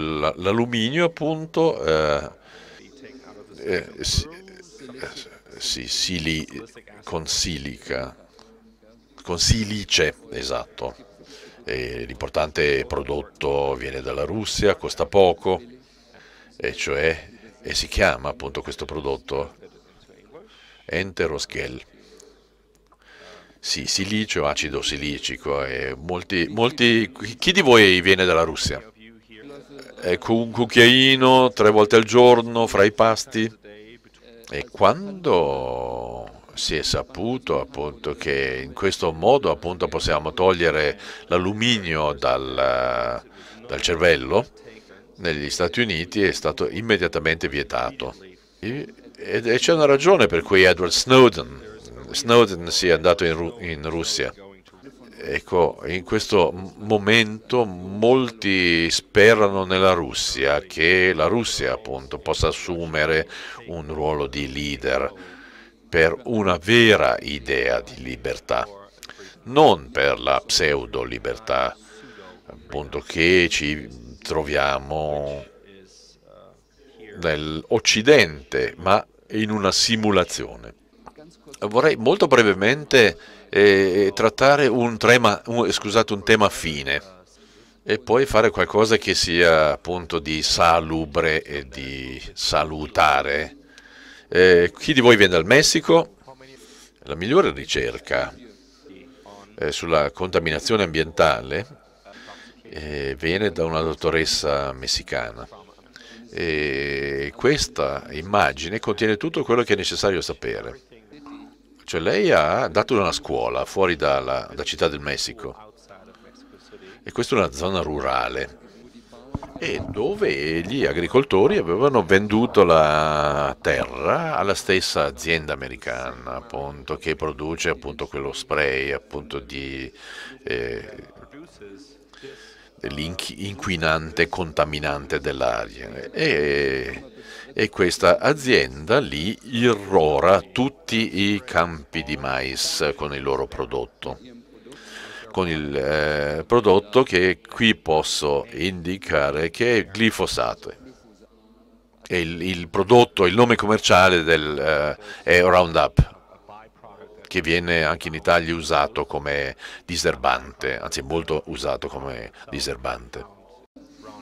l'alluminio appunto eh, eh, si, eh, si, sili, con silica, con silice, esatto. l'importante prodotto viene dalla Russia, costa poco, e cioè e si chiama appunto questo prodotto Enteroschel. Sì, silicio, acido silicico. E molti, molti, chi di voi viene dalla Russia? ecco un cucchiaino tre volte al giorno fra i pasti. E quando si è saputo appunto che in questo modo appunto possiamo togliere l'alluminio dal, dal cervello, negli Stati Uniti è stato immediatamente vietato. E c'è una ragione per cui Edward Snowden, Snowden è andato in, Ru in Russia. Ecco, in questo momento molti sperano nella Russia, che la Russia appunto possa assumere un ruolo di leader per una vera idea di libertà, non per la pseudo libertà appunto che ci troviamo nell'Occidente, ma in una simulazione vorrei molto brevemente eh, trattare un, trema, un, scusate, un tema fine e poi fare qualcosa che sia appunto di salubre e di salutare. Eh, chi di voi viene dal Messico? La migliore ricerca eh, sulla contaminazione ambientale eh, viene da una dottoressa messicana. E questa immagine contiene tutto quello che è necessario sapere. Cioè lei ha dato una scuola fuori dalla da Città del Messico e questa è una zona rurale e dove gli agricoltori avevano venduto la terra alla stessa azienda americana appunto, che produce appunto quello spray appunto di eh, l'inquinante contaminante dell'aria e, e, questa azienda lì irrora tutti i campi di mais con il loro prodotto con il eh, prodotto che qui posso indicare che è glifosato il, il, prodotto, il nome commerciale del, eh, è Roundup che viene anche in Italia usato come diserbante, anzi molto usato come diserbante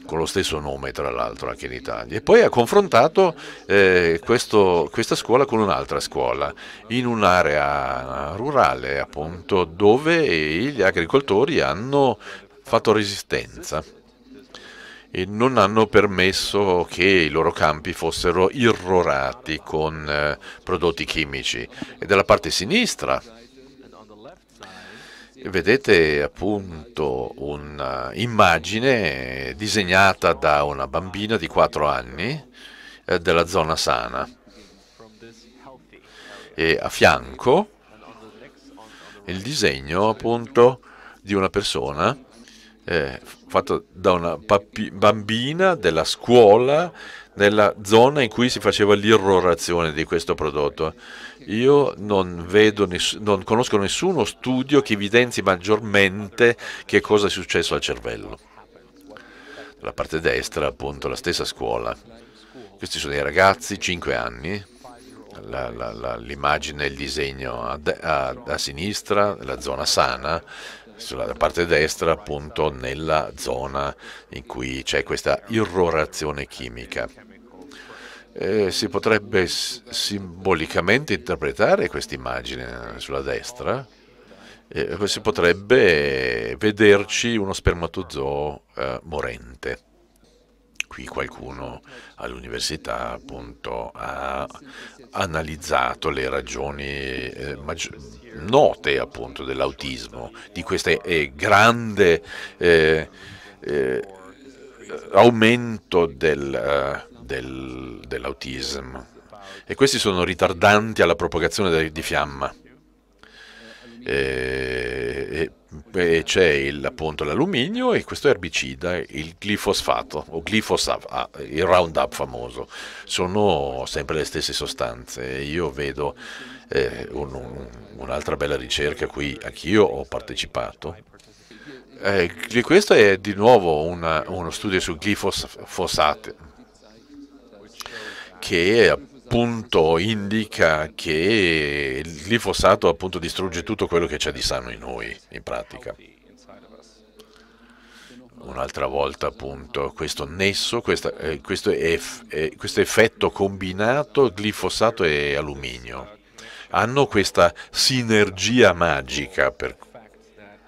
con lo stesso nome tra l'altro anche in Italia. E poi ha confrontato eh, questo, questa scuola con un'altra scuola in un'area rurale appunto dove gli agricoltori hanno fatto resistenza e non hanno permesso che i loro campi fossero irrorati con eh, prodotti chimici. E dalla parte sinistra vedete appunto un'immagine disegnata da una bambina di 4 anni eh, della zona sana. E a fianco il disegno appunto di una persona eh, fatto da una bambina della scuola nella zona in cui si faceva l'irrorazione di questo prodotto. Io non, non conosco nessuno studio che evidenzi maggiormente che cosa è successo al cervello. La parte destra, appunto, la stessa scuola. Questi sono dei ragazzi, 5 anni, l'immagine il disegno a, a, a sinistra, la zona sana, sulla parte destra appunto nella zona in cui c'è questa irrorazione chimica. Eh, si potrebbe simbolicamente interpretare questa immagine sulla destra, eh, si potrebbe vederci uno spermatozoo eh, morente qui qualcuno all'università appunto ha analizzato le ragioni eh, note appunto dell'autismo, di questo eh, grande eh, eh aumento del, eh, del, dell'autismo. E questi sono ritardanti alla propagazione di fiamma. Eh, c'è il, appunto l'alluminio e questo erbicida, il glifosfato o glifosat, ah, il Roundup famoso, sono sempre le stesse sostanze. Io vedo eh, un, un, un'altra bella ricerca a cui anch'io ho partecipato. Eh, questo è di nuovo una, uno studio su glifosate che è, appunto indica che il glifosato appunto distrugge tutto quello che c'è di sano in noi, in pratica. Un'altra volta appunto questo nesso, questa, eh, questo, eff, eh, questo effetto combinato glifosato e alluminio hanno questa sinergia magica per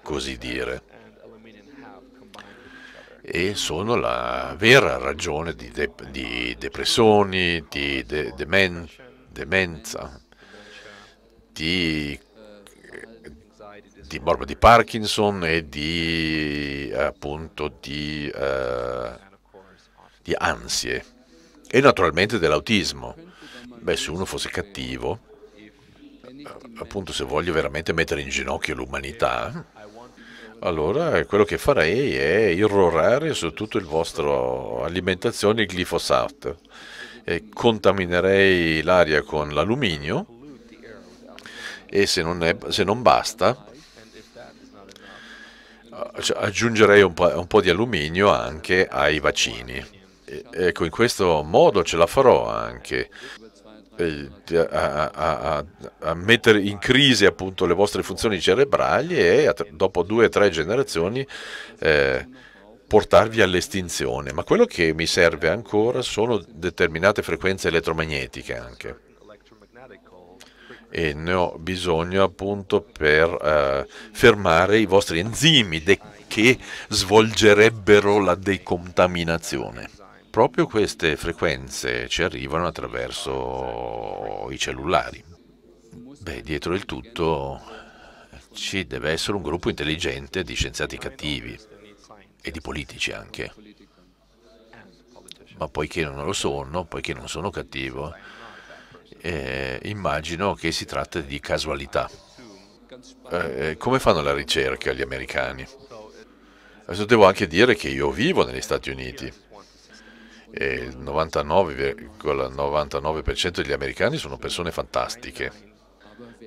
così dire e sono la vera ragione di, de, di depressioni, di de, demen, demenza, di, di morbo di Parkinson e di appunto di, eh, di ansie e naturalmente dell'autismo. Beh, se uno fosse cattivo, eh, appunto se voglio veramente mettere in ginocchio l'umanità, allora quello che farei è irrorare su tutto il vostro alimentazione il glifosato e contaminerei l'aria con l'alluminio e se non, è, se non basta cioè, aggiungerei un po', un po', di alluminio anche ai vaccini. E, ecco, in questo modo ce la farò anche a, a, a, mettere in crisi appunto le vostre funzioni cerebrali e dopo due o tre generazioni eh, portarvi all'estinzione. Ma quello che mi serve ancora sono determinate frequenze elettromagnetiche anche e ne ho bisogno appunto per eh, fermare i vostri enzimi che svolgerebbero la decontaminazione proprio queste frequenze ci arrivano attraverso i cellulari. Beh, dietro il tutto ci deve essere un gruppo intelligente di scienziati cattivi e di politici anche. Ma poiché non lo sono, poiché non sono cattivo, eh, immagino che si tratti di casualità. Eh, eh, come fanno la ricerca gli americani? Adesso devo anche dire che io vivo negli Stati Uniti e il 99,99% degli americani sono persone fantastiche,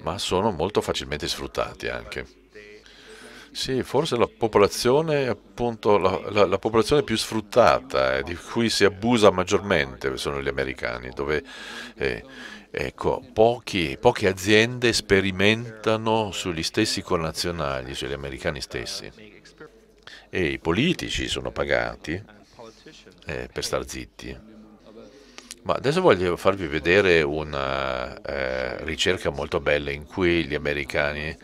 ma sono molto facilmente sfruttati anche. Sì, forse la popolazione, appunto, la, la, la popolazione più sfruttata, e eh, di cui si abusa maggiormente, sono gli americani, dove eh, ecco, pochi, poche aziende sperimentano sugli stessi connazionali, sugli americani stessi. E i politici sono pagati eh, per star zitti. Ma adesso voglio farvi vedere una eh, ricerca molto bella in cui gli americani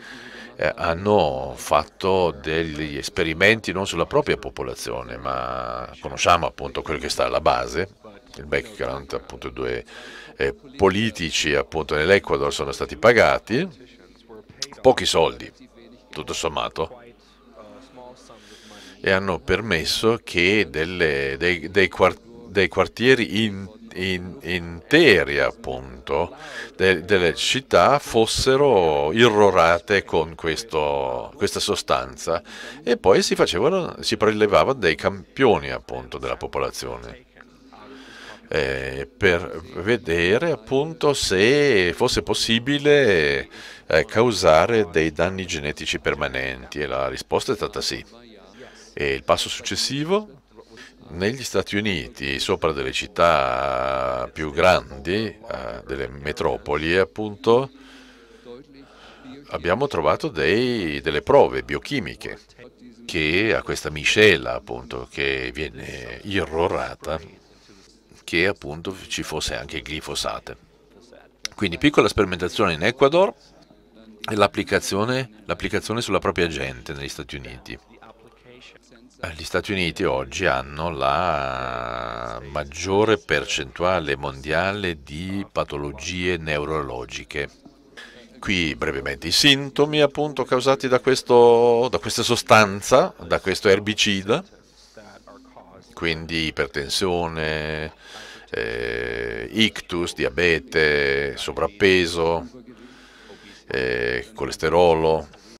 eh, hanno fatto degli esperimenti non sulla propria popolazione, ma conosciamo appunto quello che sta alla base, il background appunto due eh, politici appunto nell'Ecuador sono stati pagati, pochi soldi tutto sommato, e hanno permesso che delle, dei, dei, dei, quartieri in, in, interi, appunto, de, delle città fossero irrorate con questo, questa sostanza e poi si, facevano, si prelevava dei campioni, appunto, della popolazione. Eh, per vedere appunto se fosse possibile eh, causare dei danni genetici permanenti e la risposta è stata sì. E il passo successivo? Negli Stati Uniti, sopra delle città più grandi, eh, delle metropoli appunto, abbiamo trovato dei, delle prove biochimiche che a questa miscela appunto che viene irrorata che appunto ci fosse anche il glifosato. Quindi piccola sperimentazione in Ecuador e l'applicazione sulla propria gente negli Stati Uniti. Eh, gli Stati Uniti oggi hanno la maggiore percentuale mondiale di patologie neurologiche. Qui brevemente i sintomi appunto causati da, questo, da questa sostanza, da questo erbicida, quindi ipertensione, eh, ictus, diabete, sovrappeso, eh, colesterolo,